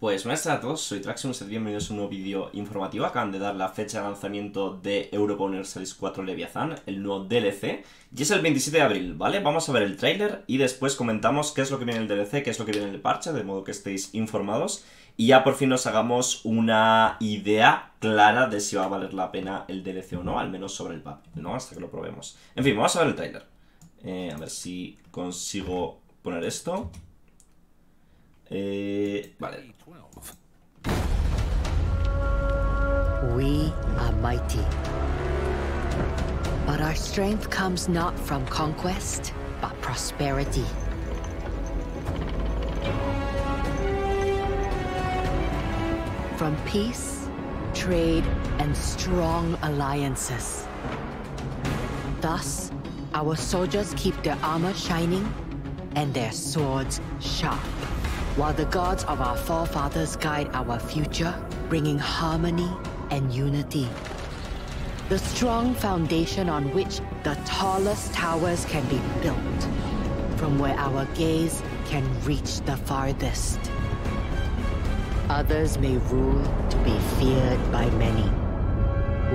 Pues buenas a todos, soy Traxion, bienvenidos a un nuevo vídeo informativo. Acaban de dar la fecha de lanzamiento de Europa Universalis 4 Leviathan, el nuevo DLC, y es el 27 de abril, ¿vale? Vamos a ver el tráiler y después comentamos qué es lo que viene en el DLC, qué es lo que viene en el parche, de modo que estéis informados y ya por fin nos hagamos una idea clara de si va a valer la pena el DLC o no, al menos sobre el papel, ¿no? Hasta que lo probemos. En fin, vamos a ver el tráiler. Eh, a ver si consigo poner esto. Eh, vale. We are mighty. But our strength comes not from conquest, but prosperity. From peace, trade, and strong alliances. Thus, our soldiers keep their armor shining and their swords sharp while the gods of our forefathers guide our future, bringing harmony and unity. The strong foundation on which the tallest towers can be built, from where our gaze can reach the farthest. Others may rule to be feared by many.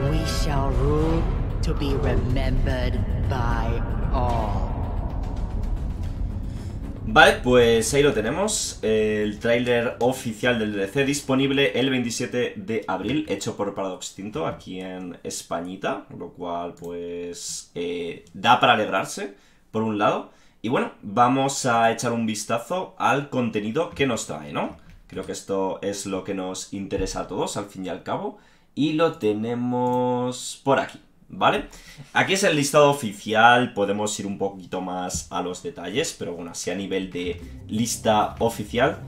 We shall rule to be remembered by all. Vale, pues ahí lo tenemos, el tráiler oficial del DLC disponible el 27 de abril, hecho por Paradox Tinto aquí en Españita, lo cual pues eh, da para alegrarse, por un lado. Y bueno, vamos a echar un vistazo al contenido que nos trae, ¿no? Creo que esto es lo que nos interesa a todos, al fin y al cabo, y lo tenemos por aquí. ¿vale? Aquí es el listado oficial, podemos ir un poquito más a los detalles, pero bueno, así a nivel de lista oficial.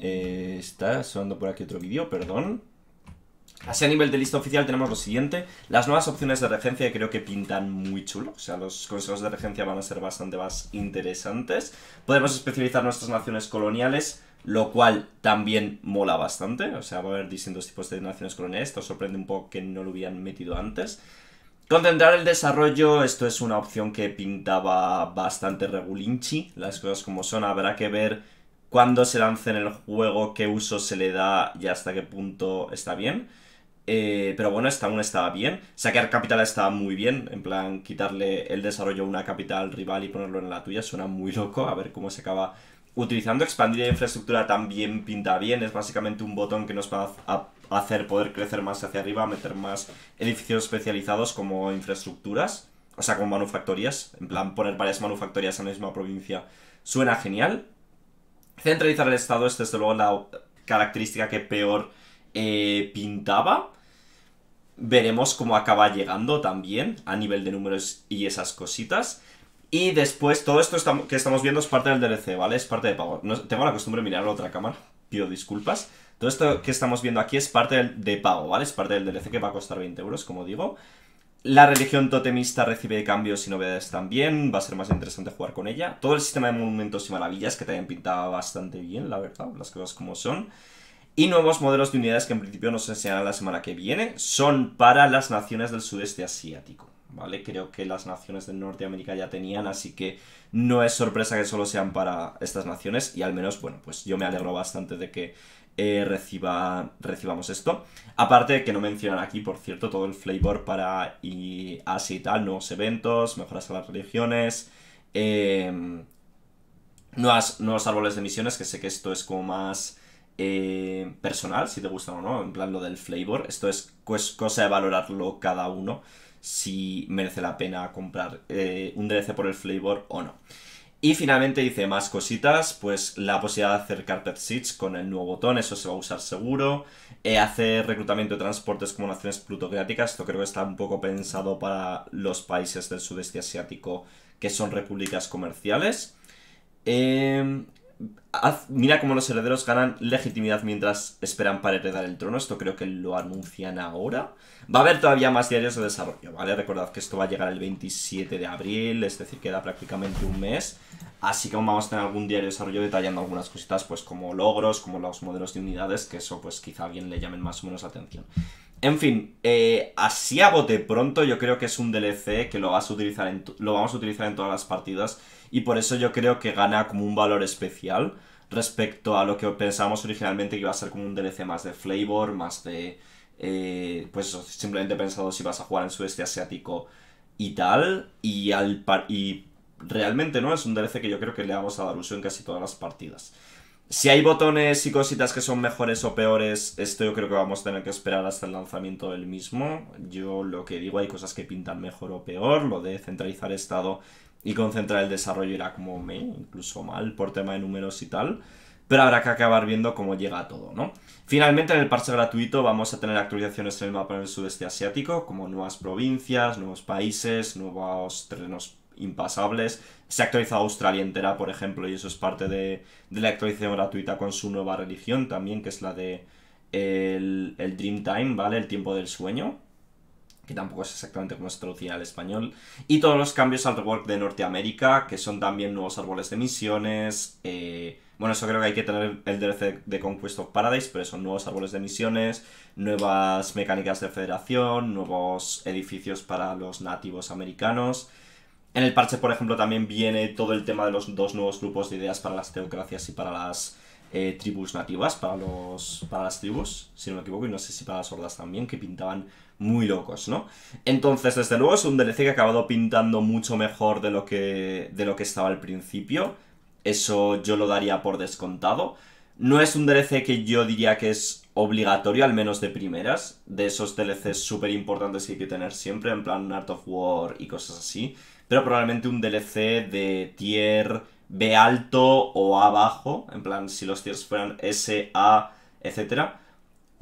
Eh, está sonando por aquí otro vídeo, perdón. Así a nivel de lista oficial tenemos lo siguiente, las nuevas opciones de regencia creo que pintan muy chulo, o sea, los consejos de regencia van a ser bastante más interesantes. Podemos especializar nuestras naciones coloniales, lo cual también mola bastante, o sea, va a haber distintos tipos de naciones coloniales, esto sorprende un poco que no lo hubieran metido antes. Concentrar el desarrollo, esto es una opción que pintaba bastante regulinchi, las cosas como son, habrá que ver cuándo se lance en el juego, qué uso se le da y hasta qué punto está bien. Eh, pero bueno, esta aún estaba bien. Saquear capital estaba muy bien. En plan, quitarle el desarrollo a una capital rival y ponerlo en la tuya suena muy loco. A ver cómo se acaba utilizando. Expandir la infraestructura también pinta bien. Es básicamente un botón que nos va a hacer poder crecer más hacia arriba, meter más edificios especializados como infraestructuras, o sea, como manufactorías, en plan poner varias manufactorías en la misma provincia suena genial. Centralizar el Estado es desde luego la característica que peor eh, pintaba. Veremos cómo acaba llegando también a nivel de números y esas cositas. Y después, todo esto que estamos viendo es parte del DLC, ¿vale? Es parte de pago. No, tengo la costumbre de mirar a la otra cámara, pido disculpas. Todo esto que estamos viendo aquí es parte del, de pago, ¿vale? Es parte del DLC que va a costar 20 euros, como digo. La religión totemista recibe cambios y novedades también, va a ser más interesante jugar con ella. Todo el sistema de monumentos y maravillas, que también pintaba bastante bien, la verdad, las cosas como son. Y nuevos modelos de unidades que en principio nos enseñarán la semana que viene, son para las naciones del sudeste asiático. ¿Vale? Creo que las naciones del Norteamérica ya tenían, así que no es sorpresa que solo sean para estas naciones. Y al menos, bueno, pues yo me alegro bastante de que eh, reciba, recibamos esto. Aparte que no mencionan aquí, por cierto, todo el flavor para y así y tal, nuevos eventos, mejoras a las religiones, eh, nuevos árboles de misiones, que sé que esto es como más eh, personal, si te gusta o no, en plan lo del flavor. Esto es cosa de valorarlo cada uno, si merece la pena comprar eh, un DLC por el flavor o no. Y finalmente dice más cositas, pues la posibilidad de hacer carpet seats con el nuevo botón, eso se va a usar seguro. Eh, hacer reclutamiento de transportes como naciones plutocráticas, esto creo que está un poco pensado para los países del sudeste asiático que son repúblicas comerciales. Eh, mira cómo los herederos ganan legitimidad mientras esperan para heredar el trono. Esto creo que lo anuncian ahora. Va a haber todavía más diarios de desarrollo, ¿vale? Recordad que esto va a llegar el 27 de abril, es decir, queda prácticamente un mes. Así que aún vamos a tener algún diario de desarrollo detallando algunas cositas, pues como logros, como los modelos de unidades, que eso pues quizá a alguien le llamen más o menos atención. En fin, eh, así a bote pronto yo creo que es un DLC que lo, vas a utilizar lo vamos a utilizar en todas las partidas y por eso yo creo que gana como un valor especial respecto a lo que pensábamos originalmente que iba a ser como un DLC más de flavor, más de... Eh, pues simplemente pensado si vas a jugar en sudeste asiático y tal, y, al par y realmente no es un DLC que yo creo que le vamos a dar uso en casi todas las partidas. Si hay botones y cositas que son mejores o peores, esto yo creo que vamos a tener que esperar hasta el lanzamiento del mismo. Yo lo que digo, hay cosas que pintan mejor o peor. Lo de centralizar estado y concentrar el desarrollo era como me, incluso mal por tema de números y tal. Pero habrá que acabar viendo cómo llega todo, ¿no? Finalmente, en el parche gratuito vamos a tener actualizaciones en el mapa del el sudeste asiático, como nuevas provincias, nuevos países, nuevos terrenos impasables. Se ha actualizado Australia entera, por ejemplo, y eso es parte de, la actualización gratuita con su nueva religión también, que es la de el, el Dream Time, ¿vale? El tiempo del sueño, que tampoco es exactamente como se traducía al español, y todos los cambios al rework de Norteamérica, que son también nuevos árboles de misiones, eh, bueno, eso creo que hay que tener el DLC de Conquest of Paradise, pero son nuevos árboles de misiones, nuevas mecánicas de federación, nuevos edificios para los nativos americanos, en el parche, por ejemplo, también viene todo el tema de los dos nuevos grupos de ideas para las teocracias y para las eh, tribus nativas, para, los, para las tribus, si no me equivoco, y no sé si para las hordas también, que pintaban muy locos, ¿no? Entonces, desde luego, es un DLC que ha acabado pintando mucho mejor de lo que, de lo que estaba al principio. Eso yo lo daría por descontado. No es un DLC que yo diría que es obligatorio, al menos de primeras, de esos DLCs súper importantes que hay que tener siempre, en plan Art of War y cosas así, pero probablemente un DLC de tier B alto o A bajo, en plan si los tiers fueran S, A, etcétera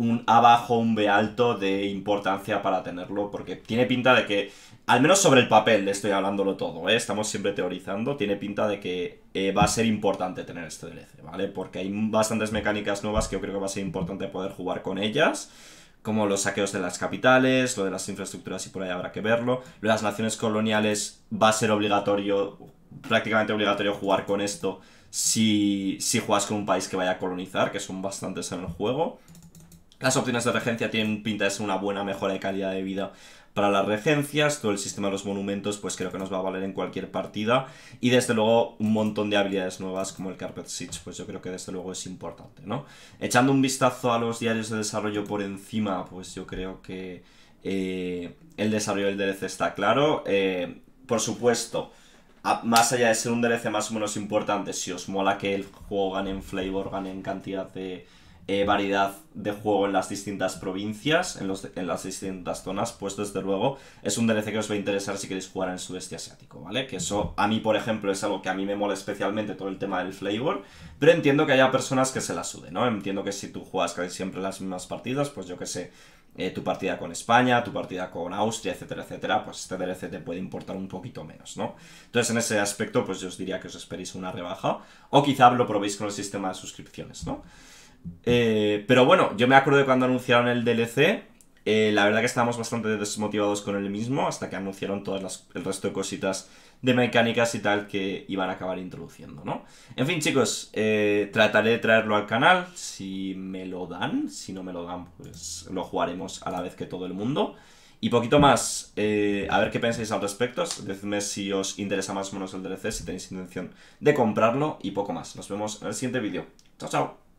un A bajo, un B alto de importancia para tenerlo, porque tiene pinta de que, al menos sobre el papel, le estoy hablándolo todo, ¿eh? estamos siempre teorizando, tiene pinta de que eh, va a ser importante tener este DLC, ¿vale? Porque hay bastantes mecánicas nuevas que yo creo que va a ser importante poder jugar con ellas, como los saqueos de las capitales, lo de las infraestructuras y por ahí habrá que verlo, lo de las naciones coloniales va a ser obligatorio, prácticamente obligatorio jugar con esto. Si, si juegas con un país que vaya a colonizar, que son bastantes en el juego. Las opciones de regencia tienen pinta de ser una buena mejora de calidad de vida para las regencias, todo el sistema de los monumentos pues creo que nos va a valer en cualquier partida y desde luego un montón de habilidades nuevas como el Carpet Siege, pues yo creo que desde luego es importante, ¿no? Echando un vistazo a los diarios de desarrollo por encima, pues yo creo que eh, el desarrollo del DLC está claro, eh, por supuesto... más allá de ser un DLC más o menos importante, si os mola que el juego gane en flavor, gane en cantidad de, eh, variedad de juego en las distintas provincias, en, las distintas zonas, pues desde luego es un DLC que os va a interesar si queréis jugar en sudeste asiático, ¿vale? Que eso a mí, por ejemplo, es algo que a mí me mola especialmente todo el tema del flavor, pero entiendo que haya personas que se la suden, ¿no? Entiendo que si tú juegas casi siempre las mismas partidas, pues yo que sé, eh, tu partida con España, tu partida con Austria, etcétera, etcétera, pues este DLC te puede importar un poquito menos, ¿no? Entonces en ese aspecto, pues yo os diría que os esperéis una rebaja, o quizá lo probéis con el sistema de suscripciones, ¿no? Eh, pero bueno, yo me acuerdo de cuando anunciaron el DLC. Eh, la verdad que estábamos bastante desmotivados con el mismo hasta que anunciaron todas el resto de cositas de mecánicas y tal que iban a acabar introduciendo, ¿no? En fin, chicos, eh, trataré de traerlo al canal si me lo dan. Si no me lo dan, pues lo jugaremos a la vez que todo el mundo. Y poquito más, a ver qué pensáis al respecto. Decidme si os interesa más o menos el DLC, si tenéis intención de comprarlo y poco más. Nos vemos en el siguiente vídeo. Chao, chao.